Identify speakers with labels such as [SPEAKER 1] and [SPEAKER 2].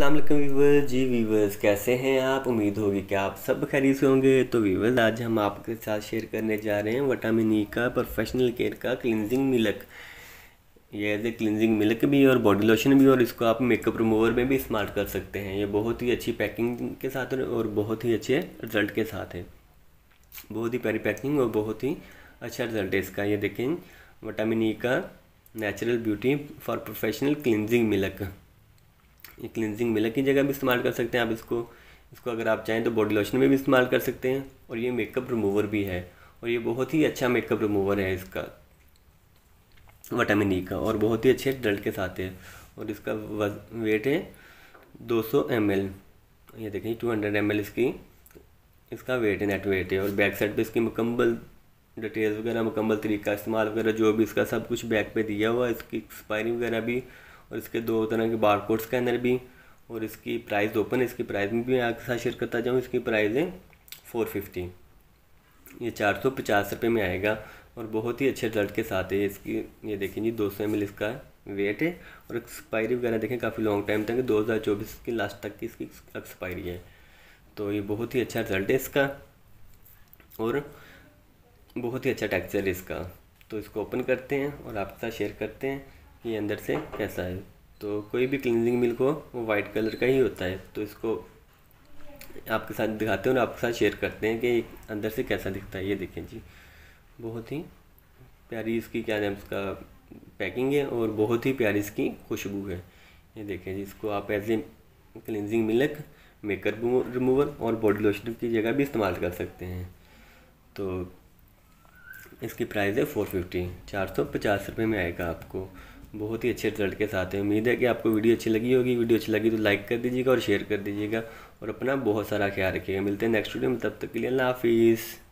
[SPEAKER 1] अल्लाम वीवर्स जी वीवर्स कैसे हैं आप उम्मीद होगी कि आप सब खैरी से होंगे तो वीवर्स आज हम आपके साथ शेयर करने जा रहे हैं वटामिन ई e का प्रोफेशनल केयर का क्लिनजिंग मिल्क ये एज ए क्लिनजिंग मिल्क भी और बॉडी लोशन भी और इसको आप मेकअप रिमूवर में भी इस्तेमाल कर सकते हैं ये बहुत ही अच्छी पैकिंग के साथ और बहुत ही अच्छे रिजल्ट के साथ है बहुत ही प्यारी पैकिंग और बहुत ही अच्छा रिजल्ट है इसका ये देखें वटामिन ई e का natural beauty for professional cleansing milk ये क्लिनजिंग मिलक की जगह भी इस्तेमाल कर सकते हैं आप इसको इसको अगर आप चाहें तो बॉडी लोशन में भी इस्तेमाल कर सकते हैं और ये मेकअप रिमूवर भी है और ये बहुत ही अच्छा मेकअप रिमूवर है इसका विटामिन ई e का और बहुत ही अच्छे रिजल्ट के साथ है और इसका वेट है 200 सौ ये देखें 200 हंड्रेड इसकी इसका वेट है नेट वेट है और बैक साइड पे इसकी मुकम्मल डिटेल्स वगैरह मुकम्मल तरीका इस्तेमाल वगैरह जो भी इसका सब कुछ बैक पे दिया हुआ इसकी एक्सपायरी वगैरह भी और इसके दो तरह के बार के अंदर भी और इसकी प्राइस ओपन इसकी प्राइस में भी मैं आपके साथ शेयर करता जाऊँ इसकी प्राइस है फोर फिफ्टी ये चार सौ पचास रुपये में आएगा और बहुत ही अच्छे रिजल्ट के साथ है इसकी ये देखें जी दो सौ एम एल इसका वेट है और एक्सपायरी वगैरह देखें काफ़ी लॉन्ग टाइम तक दो हज़ार चौबीस की लास्ट तक की इसकी एक्सपायरी है तो ये बहुत ही अच्छा रिजल्ट है इसका और बहुत ही अच्छा टेक्सचर है इसका तो इसको ओपन करते हैं और आपके साथ शेयर करते हैं ये अंदर से कैसा है तो कोई भी क्लिनजिंग मिल्क हो वो वाइट कलर का ही होता है तो इसको आपके साथ दिखाते हैं और आपके साथ शेयर करते हैं कि अंदर से कैसा दिखता है ये देखें जी बहुत ही प्यारी इसकी क्या नाम इसका पैकिंग है और बहुत ही प्यारी इसकी खुशबू है ये देखें जी इसको आप as a cleansing milk makeup remover और बॉडी लोशन की जगह भी इस्तेमाल कर सकते हैं तो इसकी प्राइस है फोर फिफ्टी चार सौ पचास रुपये में आएगा आपको बहुत ही अच्छे रिजल्ट के साथ है उम्मीद है कि आपको वीडियो अच्छी लगी होगी वीडियो अच्छी लगी तो लाइक कर दीजिएगा और शेयर कर दीजिएगा और अपना बहुत सारा ख्याल रखिएगा मिलते हैं नेक्स्ट वीडियो में तब तक के लिए अल्लाह हाफिज़